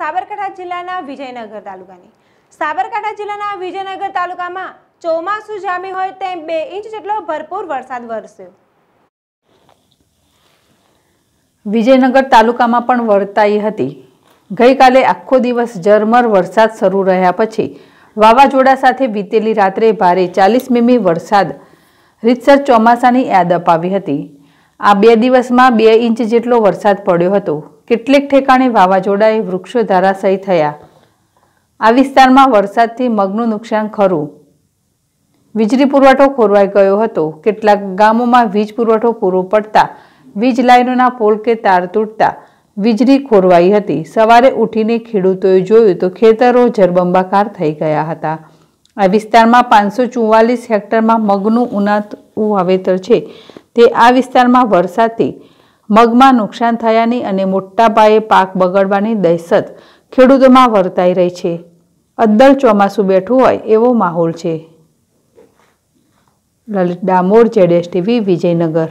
સાબરકાંઠા જિલ્લાના વિજયનગર તાલુકાની સાબરકાંઠા જિલ્લાના વિજયનગર તાલુકામાં ચોમાસું જામી હોય તેમ બે ઇંચ જેટલો ભરપૂર વરસાદ વરસ્યો વિજયનગર તાલુકામાં પણ વર્તાઈ હતી ગઈકાલે આખો દિવસ ઝરમર વરસાદ શરૂ રહ્યા પછી વાવાઝોડા સાથે વીતેલી રાત્રે ભારે ચાલીસ મીમી વરસાદ રીતસર ચોમાસાની યાદ અપાવી હતી આ બે દિવસમાં બે ઇંચ જેટલો વરસાદ પડ્યો હતો કેટલીક ઠેકાણે વાવાઝોડાએ વૃક્ષો ધરાશયી થયા આ વિસ્તારમાં વરસાદથી મગનું નુકસાન ખરું વીજળી પુરવઠો ખોરવાઈ ગયો હતો કેટલાક ગામોમાં વીજ પુરવઠો પૂરો પડતા વીજ લાઇનોના પોલ કે તાર તૂટતા વીજળી ખોરવાઈ હતી સવારે ઉઠીને ખેડૂતોએ જોયું તો ખેતરો જરબંબાકાર થઈ ગયા હતા આ વિસ્તારમાં પાંચસો ચુવાલીસ હેક્ટરમાં મગનું ઉનાતું વાવેતર છે તે આ વિસ્તારમાં વરસાદથી મગમાં નુકસાન થયાની અને મોટા પાયે પાક બગડવાની દહેશત ખેડૂતોમાં વર્તાઈ રહી છે અદ્દલ ચોમાસું બેઠું હોય એવો માહોલ છે લલિત ડામોર જેડેશ ટીવી વિજયનગર